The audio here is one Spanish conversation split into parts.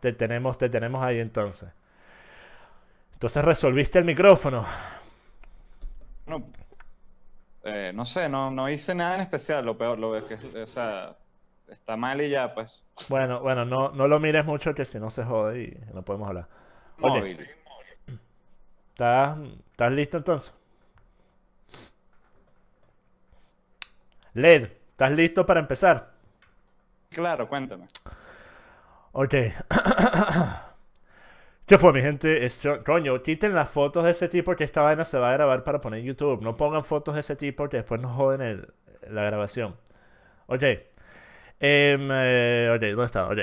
Te tenemos, te tenemos ahí entonces. Entonces resolviste el micrófono. No, eh, no sé, no, no hice nada en especial. Lo peor, lo que o sea, está mal y ya, pues. Bueno, bueno, no, no lo mires mucho que si no se jode y no podemos hablar. móvil. ¿Estás listo entonces? Led, ¿estás listo para empezar? Claro, cuéntame. Ok. ¿Qué fue, mi gente? John... coño, quiten las fotos de ese tipo que esta vaina se va a grabar para poner en YouTube. No pongan fotos de ese tipo que después nos joden la grabación. Ok. Em, eh, ¿dónde está? Ok.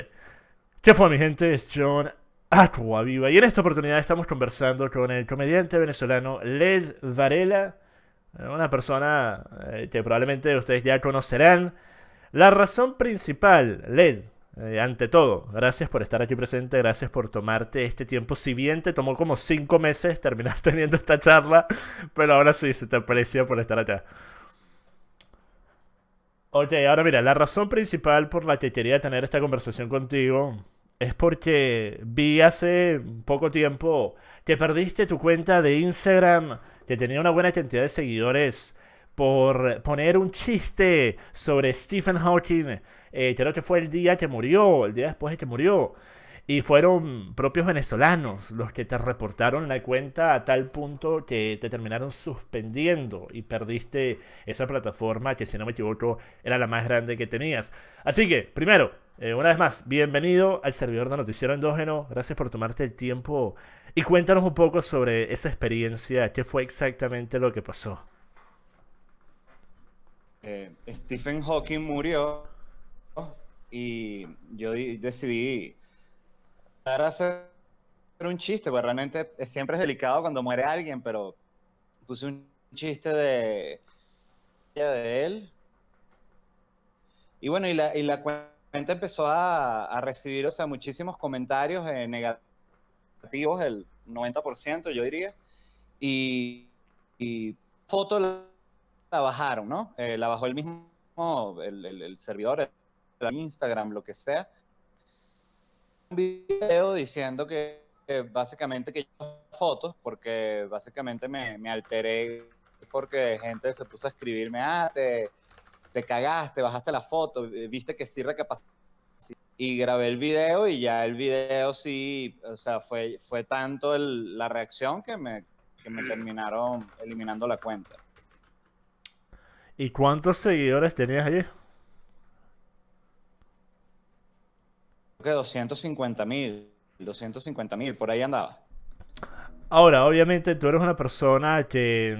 ¿Qué fue, mi gente? Es John Acuaviva Viva. Y en esta oportunidad estamos conversando con el comediante venezolano Led Varela. Una persona eh, que probablemente ustedes ya conocerán. La razón principal, Led, eh, ante todo, gracias por estar aquí presente, gracias por tomarte este tiempo. Si bien te tomó como cinco meses terminar teniendo esta charla, pero ahora sí, se te aprecia por estar acá. Ok, ahora mira, la razón principal por la que quería tener esta conversación contigo es porque vi hace poco tiempo que perdiste tu cuenta de Instagram, que tenía una buena cantidad de seguidores por poner un chiste sobre Stephen Hawking. Eh, creo que fue el día que murió, el día después de que murió. Y fueron propios venezolanos los que te reportaron la cuenta a tal punto que te terminaron suspendiendo y perdiste esa plataforma que, si no me equivoco, era la más grande que tenías. Así que, primero, eh, una vez más, bienvenido al servidor de Noticiero Endógeno. Gracias por tomarte el tiempo y cuéntanos un poco sobre esa experiencia, qué fue exactamente lo que pasó. Eh, Stephen Hawking murió y yo decidí dar a hacer un chiste, porque realmente siempre es delicado cuando muere alguien, pero puse un chiste de, de él. Y bueno, y la, cuenta empezó a, recibir, o sea, muchísimos comentarios eh, negativos, el 90%, yo diría. Y, fotos la bajaron, ¿no? Eh, la bajó el mismo, el, el, servidor, el Instagram, lo que sea. Un video diciendo que básicamente que yo fotos, porque básicamente me, alteré porque gente se puso a escribirme, ah, te, te cagaste, bajaste la foto, viste que sí recapacité. Y grabé el video y ya el video sí, o sea, fue, fue tanto la reacción que me, que me terminaron eliminando la cuenta. ¿Y cuántos seguidores tenías allí? Creo que 250 mil, mil, por ahí andaba. Ahora, obviamente tú eres una persona que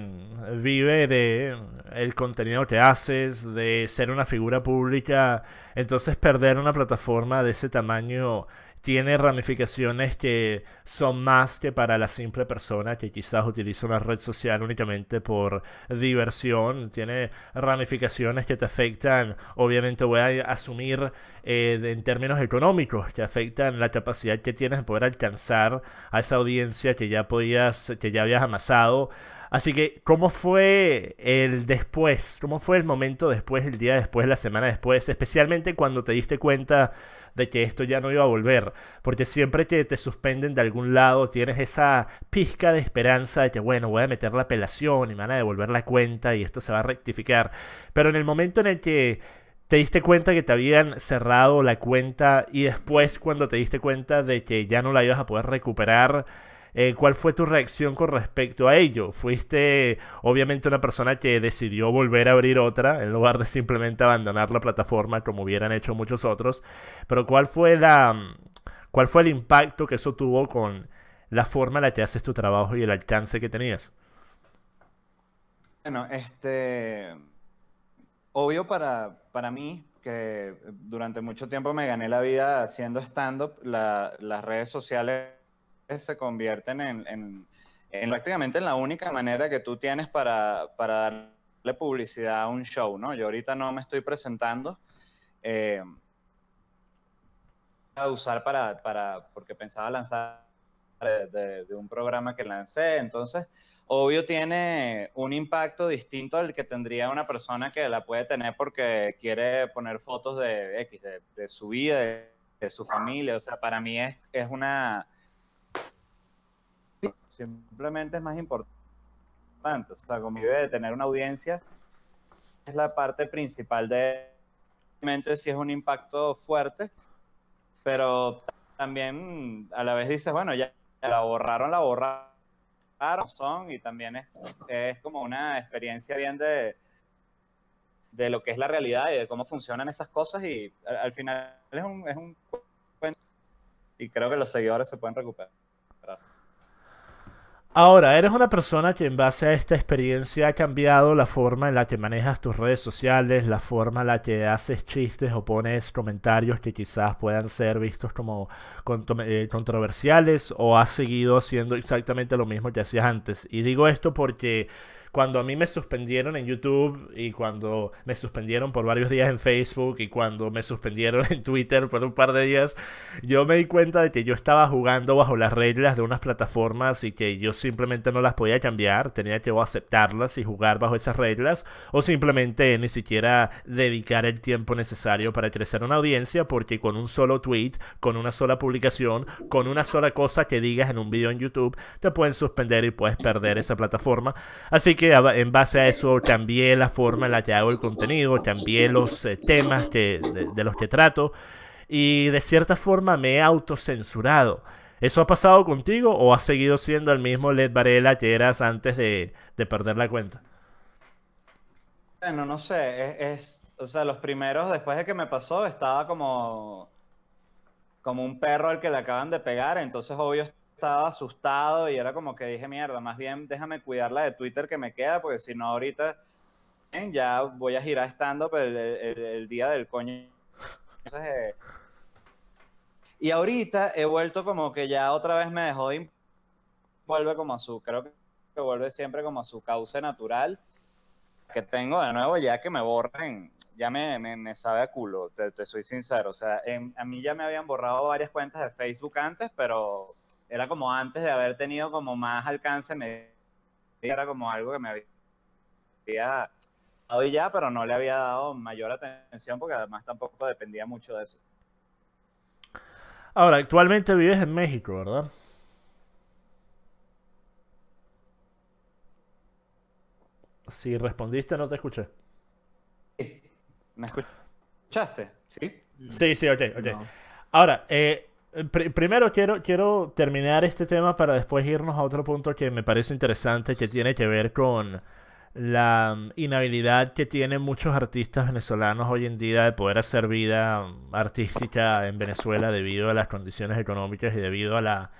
vive de el contenido que haces, de ser una figura pública, entonces perder una plataforma de ese tamaño tiene ramificaciones que son más que para la simple persona que quizás utiliza una red social únicamente por diversión, tiene ramificaciones que te afectan, obviamente voy a asumir eh, en términos económicos, que afectan la capacidad que tienes de poder alcanzar a esa audiencia que ya podías, que ya habías amasado Así que, ¿cómo fue el después? ¿Cómo fue el momento después, el día después, la semana después? Especialmente cuando te diste cuenta de que esto ya no iba a volver. Porque siempre que te suspenden de algún lado, tienes esa pizca de esperanza de que, bueno, voy a meter la apelación y me van a devolver la cuenta y esto se va a rectificar. Pero en el momento en el que te diste cuenta que te habían cerrado la cuenta y después cuando te diste cuenta de que ya no la ibas a poder recuperar, eh, ¿Cuál fue tu reacción con respecto a ello? ¿Fuiste obviamente una persona que decidió volver a abrir otra en lugar de simplemente abandonar la plataforma como hubieran hecho muchos otros? Pero ¿cuál fue, la, cuál fue el impacto que eso tuvo con la forma en la que haces tu trabajo y el alcance que tenías? Bueno, este... Obvio para, para mí, que durante mucho tiempo me gané la vida haciendo stand-up, las redes sociales se convierten en, en, prácticamente en la única manera que tú tienes para, para, darle publicidad a un show, ¿no? Yo ahorita no me estoy presentando. Eh, a usar para, para, porque pensaba lanzar de, un programa que lancé. Entonces, obvio tiene un impacto distinto al que tendría una persona que la puede tener porque quiere poner fotos de X, de, de su vida, de, su familia. O sea, para mí es, es una Simplemente es más importante. O sea, idea de tener una audiencia es la parte principal de si es un impacto fuerte, pero también a la vez dices, bueno, ya, la borraron, la borraron, son, y también es, como una experiencia bien de, de lo que es la realidad y de cómo funcionan esas cosas, y al, final es un, es un... Y creo que los seguidores se pueden recuperar. Ahora, eres una persona que en base a esta experiencia ha cambiado la forma en la que manejas tus redes sociales, la forma en la que haces chistes o pones comentarios que quizás puedan ser vistos como eh, controversiales o has seguido haciendo exactamente lo mismo que hacías antes. Y digo esto porque cuando a mí me suspendieron en YouTube y cuando me suspendieron por varios días en Facebook y cuando me suspendieron en Twitter por un par de días, yo me di cuenta de que yo estaba jugando bajo las reglas de unas plataformas y que yo simplemente no las podía cambiar, tenía que aceptarlas y jugar bajo esas reglas o simplemente ni siquiera dedicar el tiempo necesario para crecer una audiencia porque con un solo tweet, con una sola publicación, con una sola cosa que digas en un video en YouTube, te pueden suspender y puedes perder esa plataforma. Así que en base a eso cambié la forma en la que hago el contenido, cambié los eh, temas de, los que trato y de cierta forma me he autocensurado. ¿Eso ha pasado contigo o has seguido siendo el mismo Led Varela que eras antes de, perder la cuenta? Bueno, no sé, o sea, los primeros, después de que me pasó, estaba como, como un perro al que le acaban de pegar, entonces obvio estaba asustado y era como que dije, mierda, más bien déjame cuidar la de Twitter que me queda, porque si no ahorita eh, ya voy a girar estando el, día del coño. Eh, y ahorita he vuelto como que ya otra vez me dejó de vuelve como a su, creo que vuelve siempre como a su cauce natural que tengo de nuevo ya que me borren, ya me, me, sabe a culo, te, soy sincero. O sea, a mí ya me habían borrado varias cuentas de Facebook antes, pero era como antes de haber tenido como más alcance, me, era como algo que me había dado ya, pero no le había dado mayor atención porque además tampoco dependía mucho de eso. Ahora, actualmente vives en México, ¿verdad? Si respondiste, no te escuché. ¿Me escuchaste? Sí. Sí, sí, ok, ok. Ahora, eh, eh, primero quiero, quiero terminar este tema para después irnos a otro punto que me parece interesante, que tiene que ver con la mm, inhabilidad que tienen muchos artistas venezolanos hoy en día de poder hacer vida mm, artística en Venezuela debido a las condiciones económicas y debido a la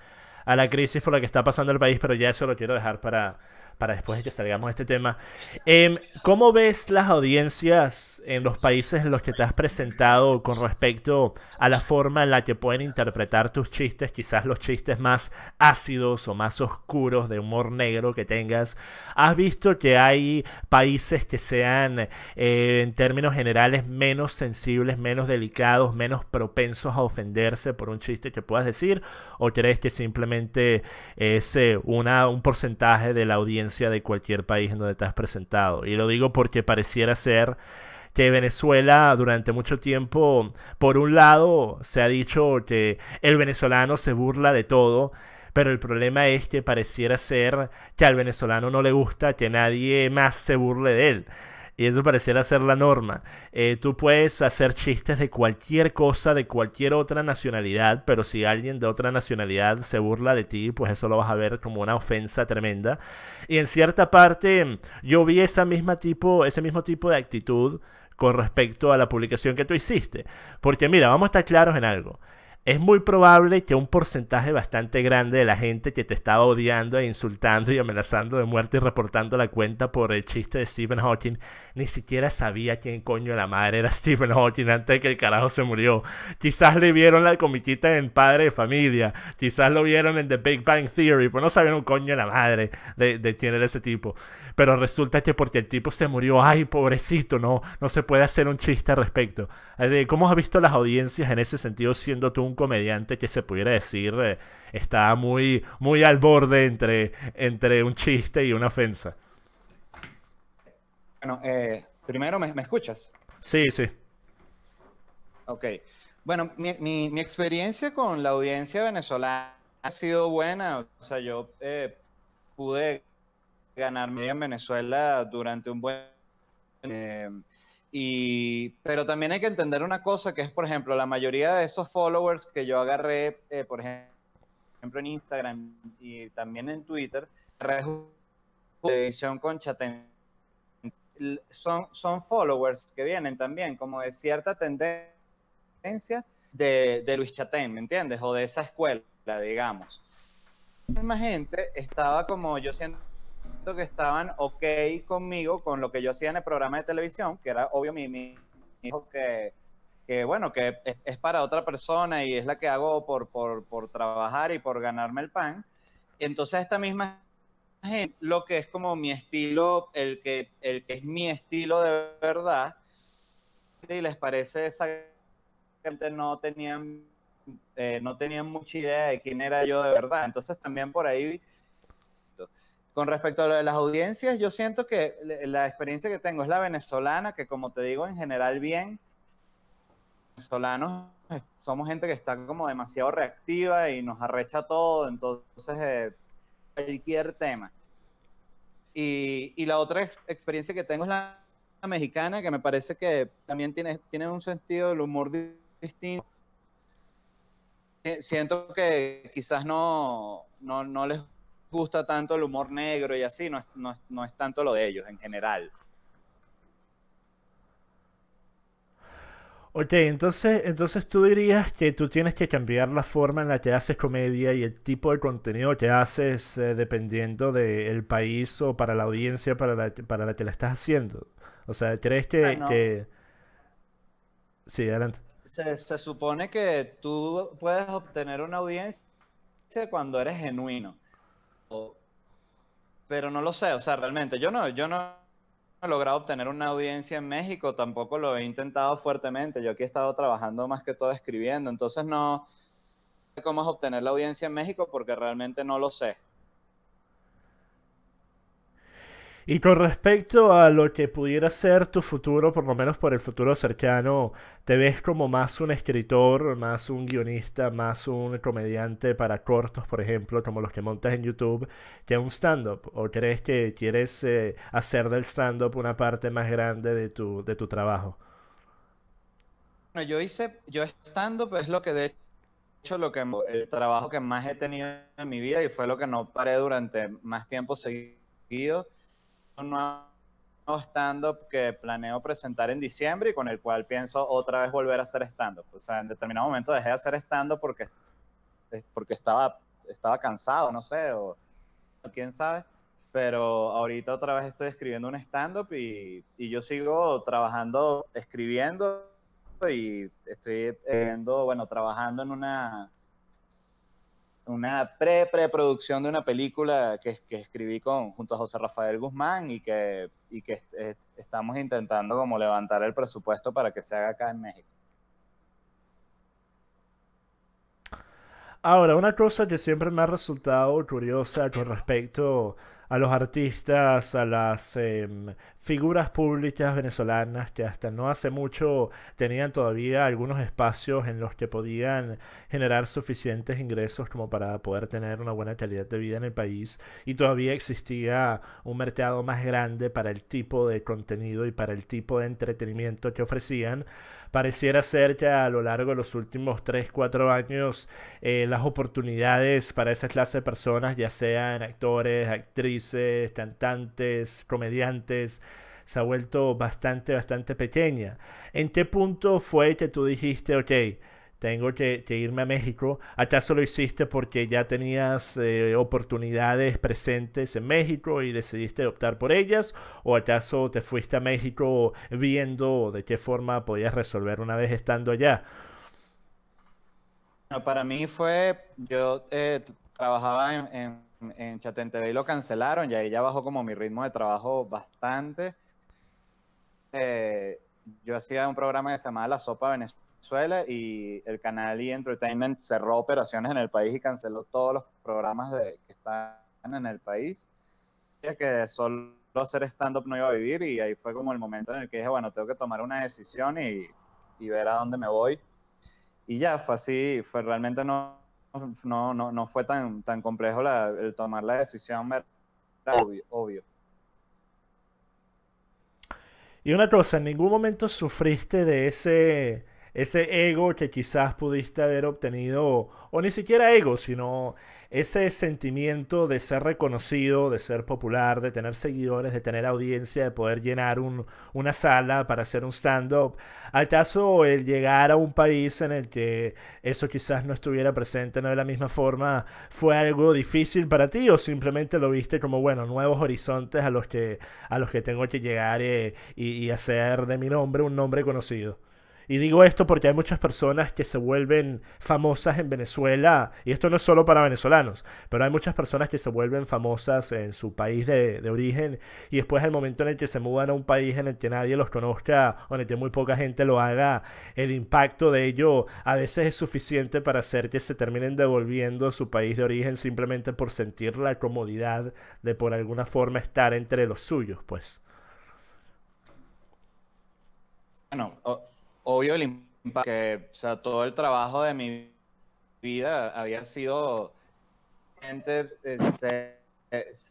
a la crisis por la que está pasando el país, pero ya eso lo quiero dejar para, para después de que salgamos de este tema. Em, ¿Cómo ves las audiencias en los países en los que te has presentado con respecto a la forma en la que pueden interpretar tus chistes, quizás los chistes más ácidos o más oscuros de humor negro que tengas? ¿Has visto que hay países que sean, eh, en términos generales, menos sensibles, menos delicados, menos propensos a ofenderse por un chiste que puedas decir? ¿O crees que simplemente es eh, un porcentaje de la audiencia de cualquier país en donde estás presentado. Y lo digo porque pareciera ser que Venezuela durante mucho tiempo, por un lado, se ha dicho que el venezolano se burla de todo, pero el problema es que pareciera ser que al venezolano no le gusta que nadie más se burle de él. Y eso pareciera ser la norma. Eh, tú puedes hacer chistes de cualquier cosa, de cualquier otra nacionalidad, pero si alguien de otra nacionalidad se burla de ti, pues eso lo vas a ver como una ofensa tremenda. Y en cierta parte, yo vi esa misma tipo, ese mismo tipo de actitud con respecto a la publicación que tú hiciste. Porque mira, vamos a estar claros en algo es muy probable que un porcentaje bastante grande de la gente que te estaba odiando e insultando y amenazando de muerte y reportando la cuenta por el chiste de Stephen Hawking ni siquiera sabía quién coño la madre era Stephen Hawking antes de que el carajo se murió. Quizás le vieron la comichita en Padre de Familia, quizás lo vieron en The Big Bang Theory, pues no sabían un coño la madre de, de quién era ese tipo. Pero resulta que porque el tipo se murió, ay pobrecito, no, no se puede hacer un chiste al respecto. ¿Cómo has visto las audiencias en ese sentido siendo tú comediante que se pudiera decir eh, está muy, muy al borde entre, entre un chiste y una ofensa. Bueno, eh, primero, ¿me, escuchas? Sí, sí. Ok. Bueno, mi, mi, experiencia con la audiencia venezolana ha sido buena. O sea, yo eh, pude ganarme en Venezuela durante un buen... Eh, y, pero también hay que entender una cosa que es, por ejemplo, la mayoría de esos followers que yo agarré, eh, por ejemplo, en Instagram y también en Twitter, edición con son, son followers que vienen también como de cierta tendencia de, de Luis Chatén, ¿me entiendes? O de esa escuela, digamos. La gente estaba como yo siento que estaban ok conmigo, con lo que yo hacía en el programa de televisión, que era obvio mi, hijo que, que, bueno, que es, para otra persona y es la que hago por, por, por trabajar y por ganarme el pan. Entonces esta misma gente, lo que es como mi estilo, el que, el que es mi estilo de verdad, y les parece esa gente no tenían eh, no tenían mucha idea de quién era yo de verdad. Entonces también por ahí con respecto a las audiencias, yo siento que la experiencia que tengo es la venezolana, que como te digo, en general bien, venezolanos eh, somos gente que está como demasiado reactiva y nos arrecha todo, entonces eh, cualquier tema. Y, la otra experiencia que tengo es la mexicana, que me parece que también tiene, tiene un sentido del humor distinto. Eh, siento que quizás no, no, no les gusta tanto el humor negro y así, no es, no, es, tanto lo de ellos en general. Ok, entonces, entonces tú dirías que tú tienes que cambiar la forma en la que haces comedia y el tipo de contenido que haces eh, dependiendo del país o para la audiencia para la, para la que la estás haciendo. O sea, ¿crees que...? Sí, adelante. Se, se supone que tú puedes obtener una audiencia cuando eres genuino pero no lo sé, o sea, realmente yo no, yo no he logrado obtener una audiencia en México, tampoco lo he intentado fuertemente, yo aquí he estado trabajando más que todo escribiendo, entonces no sé cómo es obtener la audiencia en México porque realmente no lo sé. Y con respecto a lo que pudiera ser tu futuro, por lo menos por el futuro cercano, ¿te ves como más un escritor, más un guionista, más un comediante para cortos, por ejemplo, como los que montas en YouTube, que un stand-up? ¿O crees que quieres eh, hacer del stand-up una parte más grande de tu, de tu trabajo? yo hice, yo stand-up es lo que de hecho lo que el trabajo que más he tenido en mi vida y fue lo que no paré durante más tiempo seguido un nuevo stand-up que planeo presentar en diciembre y con el cual pienso otra vez volver a hacer stand-up. O sea, en determinado momento dejé de hacer stand-up porque, porque estaba, estaba cansado, no sé, o quién sabe. Pero ahorita otra vez estoy escribiendo un stand-up y, y yo sigo trabajando, escribiendo y estoy eh, viendo, bueno, trabajando en una una pre-preproducción de una película que, escribí junto a José Rafael Guzmán y que, que estamos intentando como levantar el presupuesto para que se haga acá en México. Ahora, una cosa que siempre me ha resultado curiosa con respecto a los artistas, a las em, figuras públicas venezolanas que hasta no hace mucho tenían todavía algunos espacios en los que podían generar suficientes ingresos como para poder tener una buena calidad de vida en el país y todavía existía un mercado más grande para el tipo de contenido y para el tipo de entretenimiento que ofrecían pareciera ser que a lo largo de los últimos 3, 4 años eh, las oportunidades para esa clase de personas, ya sean actores, actrices, cantantes, comediantes, se ha vuelto bastante, bastante pequeña. ¿En qué punto fue que tú dijiste, ok, tengo que, irme a México. ¿Acaso lo hiciste porque ya tenías eh, oportunidades presentes en México y decidiste optar por ellas? ¿O acaso te fuiste a México viendo de qué forma podías resolver una vez estando allá? para mí fue, yo eh, trabajaba en, en, y lo cancelaron y ahí ya bajó como mi ritmo de trabajo bastante. Eh, yo hacía un programa que se llamaba La Sopa Venezuela Venezuela y el canal y Entertainment cerró operaciones en el país y canceló todos los programas de, que están en el país. ya Que solo hacer stand-up no iba a vivir y ahí fue como el momento en el que dije, bueno, tengo que tomar una decisión y, y ver a dónde me voy. Y ya, fue así, fue realmente no, no, no, no fue tan, tan complejo la, el tomar la decisión, era obvio. Y una cosa, ¿en ningún momento sufriste de ese ese ego que quizás pudiste haber obtenido, o, ni siquiera ego, sino ese sentimiento de ser reconocido, de ser popular, de tener seguidores, de tener audiencia, de poder llenar un, una sala para hacer un stand-up, al caso el llegar a un país en el que eso quizás no estuviera presente, no de la misma forma, fue algo difícil para ti o simplemente lo viste como, bueno, nuevos horizontes a los que, a los que tengo que llegar eh, y, y hacer de mi nombre un nombre conocido. Y digo esto porque hay muchas personas que se vuelven famosas en Venezuela, y esto no es solo para venezolanos, pero hay muchas personas que se vuelven famosas en su país de, origen y después al momento en el que se mudan a un país en el que nadie los conozca o en el que muy poca gente lo haga, el impacto de ello a veces es suficiente para hacer que se terminen devolviendo a su país de origen simplemente por sentir la comodidad de por alguna forma estar entre los suyos, pues. Bueno, obvio el impacto, que o sea, todo el trabajo de mi vida había sido eh, ser,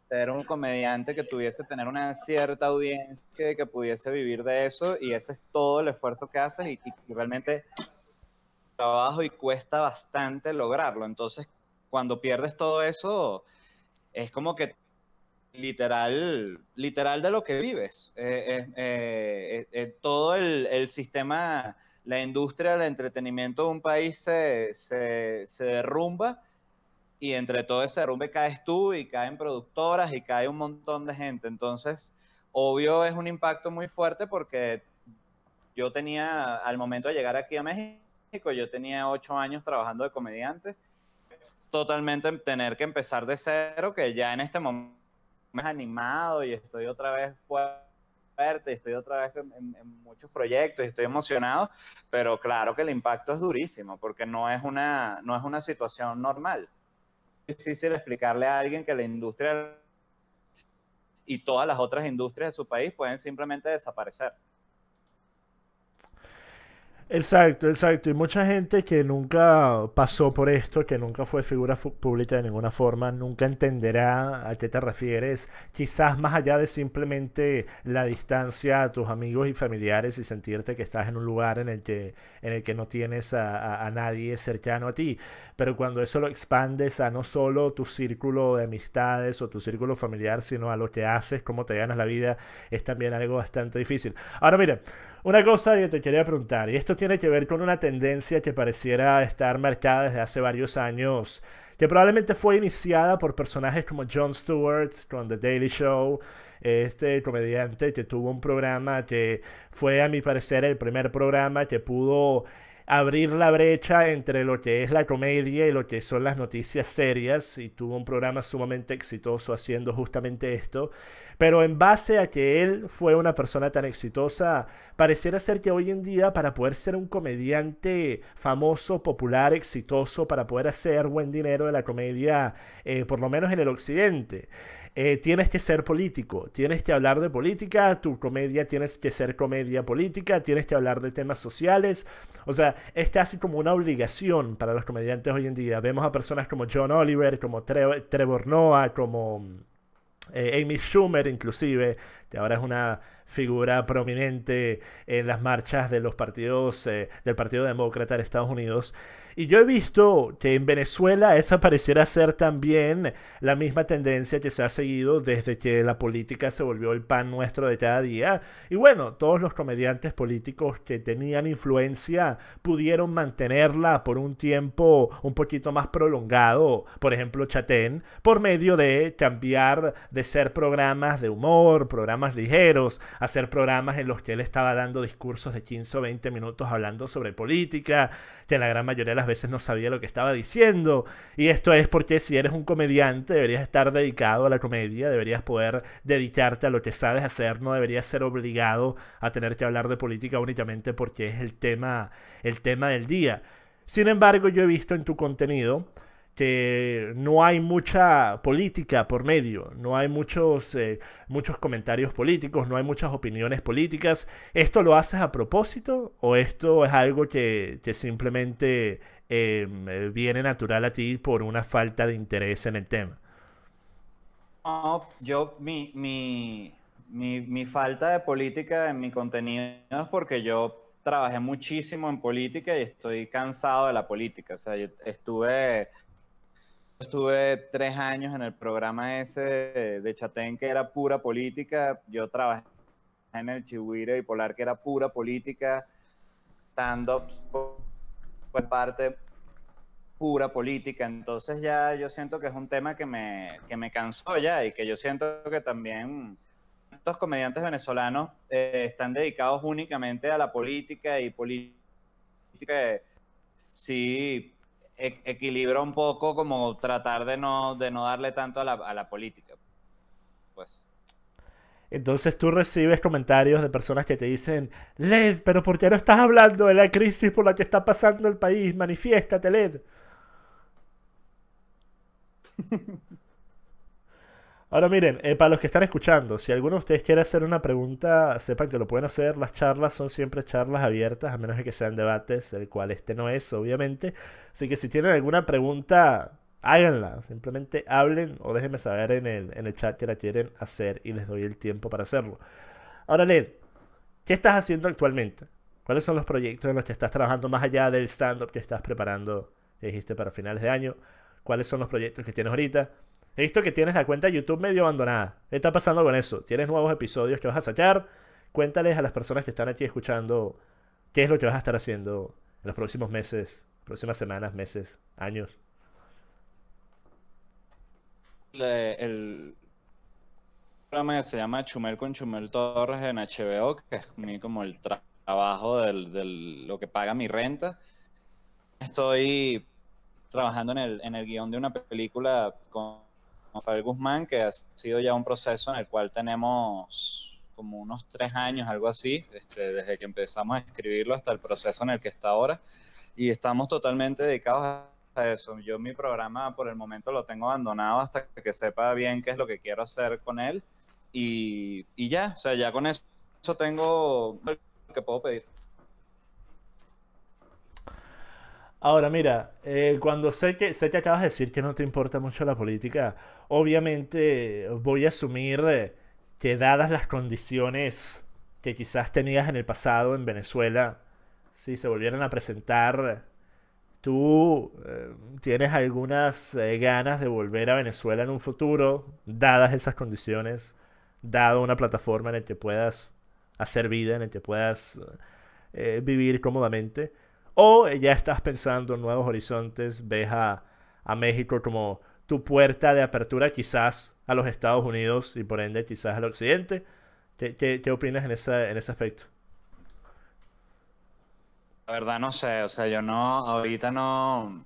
ser, un comediante que tuviese tener una cierta audiencia y que pudiese vivir de eso y ese es todo el esfuerzo que haces y, y realmente trabajo y cuesta bastante lograrlo. Entonces, cuando pierdes todo eso, es como que literal, literal de lo que vives. Eh, eh, eh, todo el, sistema, la industria el entretenimiento de un país se, se, derrumba y entre todo ese derrumbe caes tú y caen productoras y cae un montón de gente. Entonces, obvio es un impacto muy fuerte porque yo tenía, al momento de llegar aquí a México, yo tenía ocho años trabajando de comediante. Totalmente tener que empezar de cero, que ya en este momento más animado y estoy otra vez fuerte, estoy otra vez en, en, muchos proyectos y estoy emocionado, pero claro que el impacto es durísimo porque no es una, no es una situación normal. Es difícil explicarle a alguien que la industria y todas las otras industrias de su país pueden simplemente desaparecer. Exacto, exacto. Y mucha gente que nunca pasó por esto, que nunca fue figura pública de ninguna forma, nunca entenderá a qué te refieres. Quizás más allá de simplemente la distancia a tus amigos y familiares y sentirte que estás en un lugar en el que, en el que no tienes a, a, nadie cercano a ti. Pero cuando eso lo expandes a no solo tu círculo de amistades o tu círculo familiar, sino a lo que haces, cómo te ganas la vida, es también algo bastante difícil. Ahora mira, una cosa que te quería preguntar, y esto tiene que ver con una tendencia que pareciera estar marcada desde hace varios años, que probablemente fue iniciada por personajes como Jon Stewart con The Daily Show, este comediante que tuvo un programa que fue a mi parecer el primer programa que pudo abrir la brecha entre lo que es la comedia y lo que son las noticias serias y tuvo un programa sumamente exitoso haciendo justamente esto. Pero en base a que él fue una persona tan exitosa, pareciera ser que hoy en día para poder ser un comediante famoso, popular, exitoso, para poder hacer buen dinero de la comedia, eh, por lo menos en el occidente, eh, tienes que ser político, tienes que hablar de política, tu comedia tienes que ser comedia política, tienes que hablar de temas sociales. O sea, está así como una obligación para los comediantes hoy en día. Vemos a personas como John Oliver, como Trevor Noah, como... Eh, Amy Schumer inclusive, y este, ahora es una figura prominente en las marchas de los partidos eh, del Partido Demócrata de Estados Unidos. Y yo he visto que en Venezuela esa pareciera ser también la misma tendencia que se ha seguido desde que la política se volvió el pan nuestro de cada día. Y bueno, todos los comediantes políticos que tenían influencia pudieron mantenerla por un tiempo un poquito más prolongado, por ejemplo Chatén, por medio de cambiar de ser programas de humor, programas más ligeros, hacer programas en los que él estaba dando discursos de 15 o 20 minutos hablando sobre política, que en la gran mayoría de las veces no sabía lo que estaba diciendo. Y esto es porque si eres un comediante deberías estar dedicado a la comedia, deberías poder dedicarte a lo que sabes hacer, no deberías ser obligado a tener que hablar de política únicamente porque es el tema, el tema del día. Sin embargo, yo he visto en tu contenido que no hay mucha política por medio, no hay muchos, eh, muchos comentarios políticos, no hay muchas opiniones políticas. ¿Esto lo haces a propósito o esto es algo que, simplemente em, eh, viene natural a ti por una falta de interés en el tema? No, yo, mi, mi, mi, mi falta de política en mi contenido es porque yo trabajé muchísimo en política y estoy cansado de la política. O sea, yo estuve estuve tres años en el programa ese de, Chatén, que era pura política. Yo trabajé en el Chihuahua y Polar, que era pura política. stand fue pues, parte pura política. Entonces ya yo siento que es un tema que me, me cansó ya y que yo siento que también estos comediantes venezolanos eh, están dedicados únicamente a la política y política. Eh, sí, e-, equilibra un poco como tratar de no, de no darle tanto a la, a la política. Pues. Entonces tú recibes comentarios de personas que te dicen, Led, pero ¿por qué no estás hablando de la crisis por la que está pasando el país? Manifiéstate, Led. Ahora miren, eh, para los que están escuchando, si alguno de ustedes quiere hacer una pregunta, sepan que lo pueden hacer. Las charlas son siempre charlas abiertas, a menos de que sean debates, el cual este no es, obviamente. Así que si tienen alguna pregunta, háganla. Simplemente hablen o déjenme saber en el, en el chat que la quieren hacer y les doy el tiempo para hacerlo. Ahora, Led, ¿qué estás haciendo actualmente? ¿Cuáles son los proyectos en los que estás trabajando más allá del stand-up que estás preparando, dijiste, para finales de año? ¿Cuáles son los proyectos que tienes ahorita? He visto que tienes la cuenta de YouTube medio abandonada. ¿Qué está pasando con eso? ¿Tienes nuevos episodios que vas a sacar? Cuéntales a las personas que están aquí escuchando qué es lo que vas a estar haciendo en los próximos meses, próximas semanas, meses, años. El, programa que se llama Chumel con Chumel Torres en HBO, que es como el trabajo de lo que paga mi renta. Estoy trabajando en el guión de una película con Rafael Guzmán, que ha sido ya un proceso en el cual tenemos como unos tres años, algo así, este, desde que empezamos a escribirlo hasta el proceso en el que está ahora. Y estamos totalmente dedicados a eso. Yo mi programa por el momento lo tengo abandonado hasta que sepa bien qué es lo que quiero hacer con él. Y, ya, o sea, ya con eso tengo lo que puedo pedir. Ahora, mira, eh, cuando sé que, sé que acabas de decir que no te importa mucho la política, obviamente voy a asumir eh, que dadas las condiciones que quizás tenías en el pasado en Venezuela, si se volvieran a presentar, tú eh, tienes algunas ganas de volver a Venezuela en un futuro, dadas esas condiciones, dado una plataforma en la que puedas hacer vida, en la que puedas vivir cómodamente o ya estás pensando en nuevos horizontes, ves a, México como tu puerta de apertura quizás a los Estados Unidos y por ende quizás al Occidente. ¿Qué, opinas en, ese aspecto? La verdad no sé, o sea, yo no, ahorita no,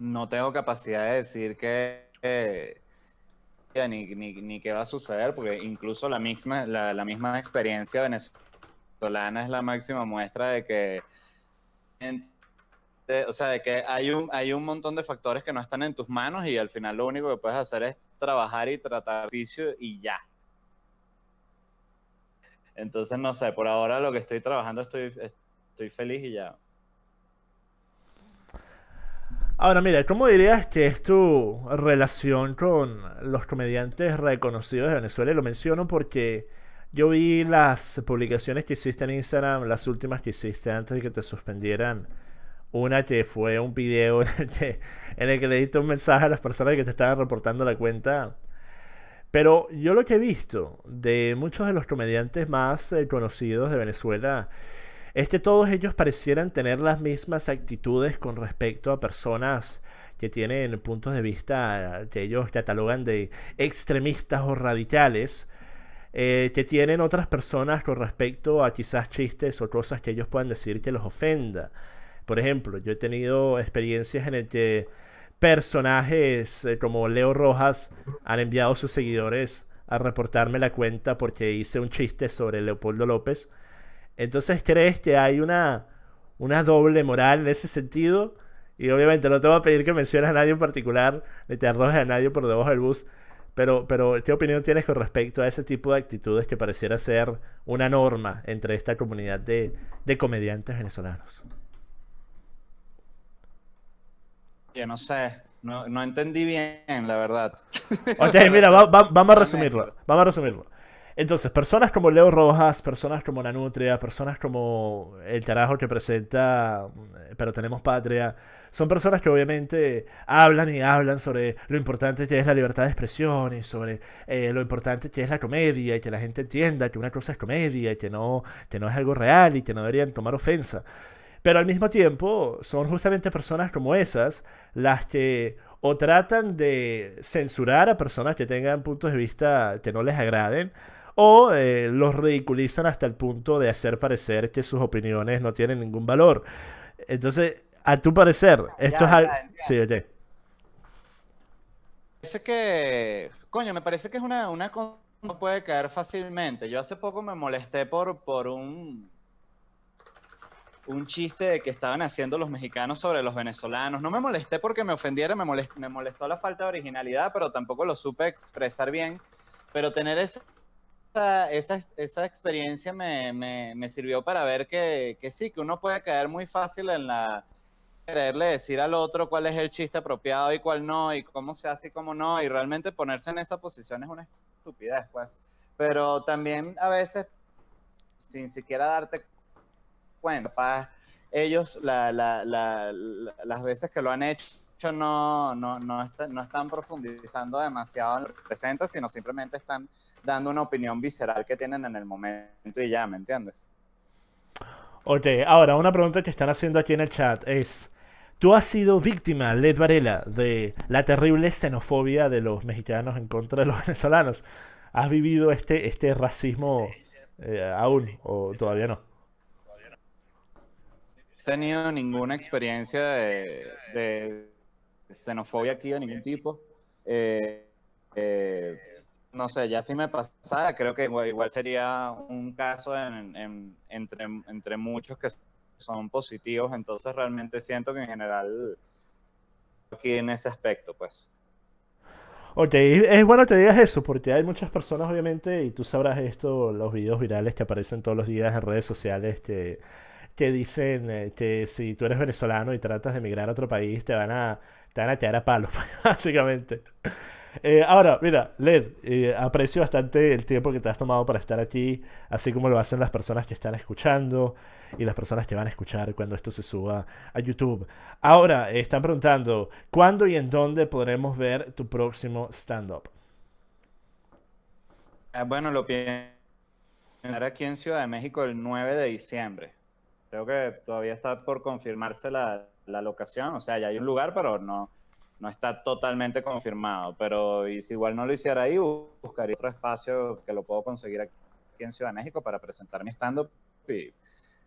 no tengo capacidad de decir que, ni, qué va a suceder, porque incluso la misma, la, la misma experiencia venezolana es la máxima muestra de que o sea, de que hay un, hay un montón de factores que no están en tus manos y al final lo único que puedes hacer es trabajar y tratar vicio y ya. Entonces, no sé, por ahora lo que estoy trabajando estoy, estoy feliz y ya. Ahora, mira, ¿cómo dirías que es tu relación con los comediantes reconocidos de Venezuela? Y lo menciono porque yo vi las publicaciones que hiciste en Instagram, las últimas que hiciste antes de que te suspendieran. Una que fue un video en el que, le diste un mensaje a las personas que te estaban reportando la cuenta. Pero yo lo que he visto de muchos de los comediantes más eh, conocidos de Venezuela es que todos ellos parecieran tener las mismas actitudes con respecto a personas que tienen puntos de vista que ellos catalogan de extremistas o radicales eh, que tienen otras personas con respecto a quizás chistes o cosas que ellos puedan decir que los ofenda. Por ejemplo, yo he tenido experiencias en el que personajes eh, como Leo Rojas han enviado a sus seguidores a reportarme la cuenta porque hice un chiste sobre Leopoldo López. Entonces, ¿crees que hay una, una doble moral en ese sentido? Y obviamente no te voy a pedir que menciones a nadie en particular, ni te arrojes a nadie por debajo del bus, pero, pero, ¿qué opinión tienes con respecto a ese tipo de actitudes que pareciera ser una norma entre esta comunidad de, comediantes venezolanos? Yo no sé, no, entendí bien, la verdad. Ok, mira, vamos a resumirlo, vamos a resumirlo. Entonces, personas como Leo Rojas, personas como Nanutria, personas como el Tarajo que presenta mm, Pero Tenemos Patria, son personas que obviamente hablan y hablan sobre lo importante que es la libertad de expresión y sobre eh, lo importante que es la comedia y que la gente entienda que una cosa es comedia y que no, que no es algo real y que no deberían tomar ofensa. Pero al mismo tiempo, son justamente personas como esas las que o tratan de censurar a personas que tengan puntos de vista que no les agraden, o eh, los ridiculizan hasta el punto de hacer parecer que sus opiniones no tienen ningún valor. Entonces, a tu parecer, esto es algo... Sí, oye. Parece que, coño, me parece que es una, una no puede caer fácilmente. Yo hace poco me molesté por, por un, un chiste que estaban haciendo los mexicanos sobre los venezolanos. No me molesté porque me ofendiera, me, me molestó la falta de originalidad, pero tampoco lo supe expresar bien. Pero tener ese esa, esa, experiencia me, me, me, sirvió para ver que, que, sí, que uno puede caer muy fácil en la quererle decir al otro cuál es el chiste apropiado y cuál no, y cómo se hace y cómo no, y realmente ponerse en esa posición es una estupidez, pues. Pero también a veces, sin siquiera darte cuenta, ellos las veces que lo han hecho, hecho no, no, están profundizando demasiado en lo que presenta, sino simplemente están dando una opinión visceral que tienen en el momento y ya, ¿me entiendes? Ok, ahora una pregunta que están haciendo aquí en el chat es, ¿tú has sido víctima, Led Varela, de la terrible xenofobia de los mexicanos en contra de los venezolanos? ¿Has vivido este, este racismo eh, aún o todavía no? he tenido ninguna experiencia de xenofobia aquí de ningún tipo. Eh, eh, no sé, ya si me pasara, creo que igual, sería un caso entre, muchos que son positivos, entonces realmente siento que en general aquí en ese aspecto, pues. Ok, es bueno que digas eso, porque hay muchas personas, obviamente, y tú sabrás esto, los videos virales que aparecen todos los días en redes sociales que, que dicen eh, que si tú eres venezolano y tratas de emigrar a otro país, te van a te van a echar a palo, básicamente. Eh, ahora, mira, Led, eh, aprecio bastante el tiempo que te has tomado para estar aquí, así como lo hacen las personas que están escuchando y las personas que van a escuchar cuando esto se suba a YouTube. Ahora, eh, están preguntando, ¿cuándo y en dónde podremos ver tu próximo stand-up? Ah, bueno, lo pienso aquí en Ciudad de México el 9 de diciembre. Tengo que todavía está por confirmarse la, locación, o sea, ya hay un lugar, pero no, no está totalmente confirmado. Pero si igual no lo hiciera ahí, buscaría otro espacio que lo puedo conseguir aquí en Ciudad de México para presentar mi stand-up y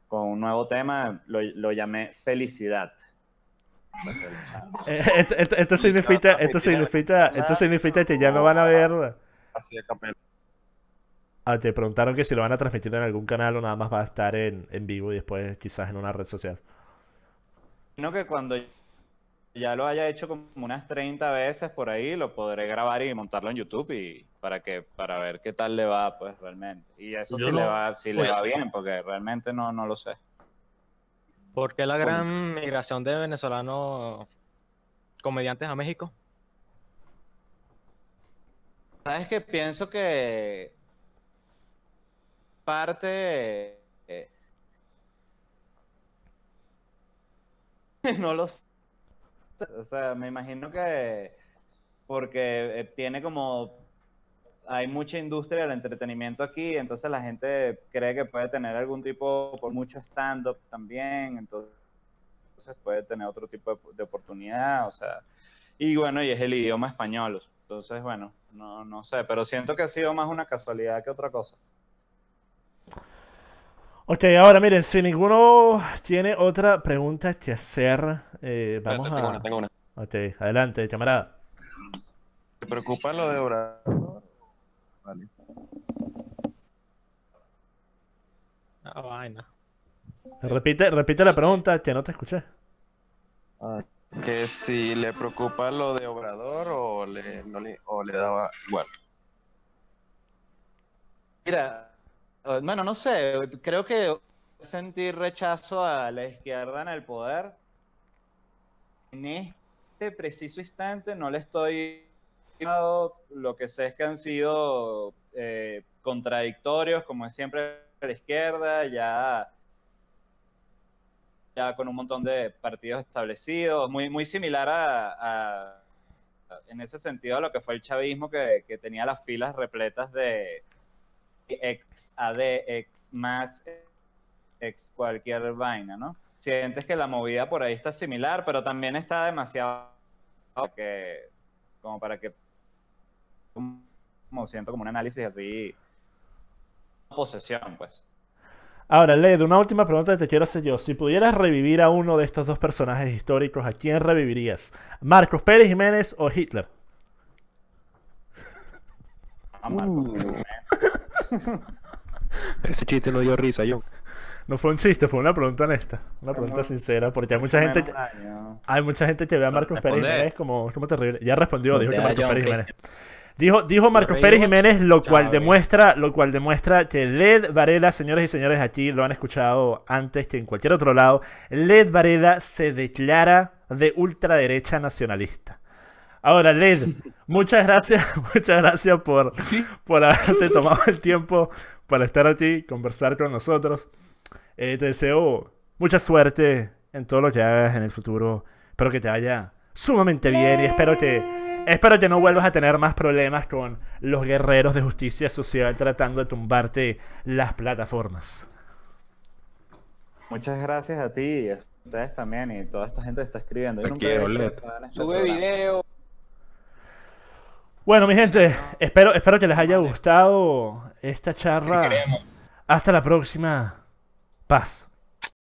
con un nuevo tema lo, llamé Felicidad. Eh, esto, significa, esto significa, esto significa que ya no van a ver. Así de Ah, te preguntaron que si lo van a transmitir en algún canal o nada más va a estar en, vivo y después quizás en una red social. No que cuando ya lo haya hecho como unas 30 veces por ahí, lo podré grabar y montarlo en YouTube y para que para ver qué tal le va pues realmente. Y eso sí le va si le va bien porque realmente no no lo sé. ¿Por qué la gran migración de venezolanos comediantes a México? Sabes que pienso que parte... Eh, no lo sé. O sea, me imagino que porque eh, tiene como hay mucha industria del entretenimiento aquí, entonces la gente cree que puede tener algún tipo, por mucho stand-up también, entonces puede tener otro tipo de, de, oportunidad, o sea, y bueno, y es el idioma español, entonces bueno, no, no sé, pero siento que ha sido más una casualidad que otra cosa. Ok, ahora miren, si ninguno tiene otra pregunta que hacer, eh, vamos tengo a... Una, tengo una. Ok, adelante, camarada. ¿Te preocupa lo de Obrador? Vale. No, vaina. Repite, repite la pregunta, que no te escuché. Ah, que si le preocupa lo de Obrador o le daba igual. Mira, eh, bueno, no sé, creo que sentir rechazo a la izquierda en el poder. En este preciso instante no le estoy... Lo que sé es que han sido eh, contradictorios, como es siempre la izquierda, ya, ya con un montón de partidos establecidos, muy, muy similar en ese sentido a lo que fue el chavismo que tenía las filas repletas de ex AD, ex más, ex cualquier vaina, ¿no? Sientes que la movida por ahí está similar, pero también está demasiado como para que como siento como un análisis así posesión, pues. Ahora, Led, una última pregunta que te quiero hacer yo. Si pudieras revivir a uno de estos dos personajes históricos, ¿a quién revivirías? ¿Marcos Pérez Jiménez o Hitler? A Marcos uh. Pérez Jiménez. Ese chiste no dio risa, yo. No fue un chiste, fue una pregunta honesta. Una pregunta sincera, porque hay mucha gente. Hay mucha gente que ve a Marcos Pérez Jiménez como, como terrible. Ya respondió, dijo que Marcos Pérez Jiménez. Dijo, dijo Marcos Pérez Jiménez, lo cual demuestra, lo cual demuestra que Led Varela, señores y señores, aquí lo han escuchado antes que en cualquier otro lado. Led Varela se declara de ultraderecha nacionalista. Ahora, Led, muchas gracias, muchas gracias por, por haberte tomado el tiempo para estar aquí, conversar con nosotros. Eh, te deseo mucha suerte en todo lo que hagas en el futuro. Espero que te vaya sumamente bien y espero que espero que no vuelvas a tener más problemas con los guerreros de justicia social tratando de tumbarte las plataformas. Muchas gracias a ti y a ustedes también y toda esta gente que está escribiendo. Yo nunca este Sube video. Bueno, mi gente, espero, espero que les haya gustado esta charla. Hasta la próxima. Paz.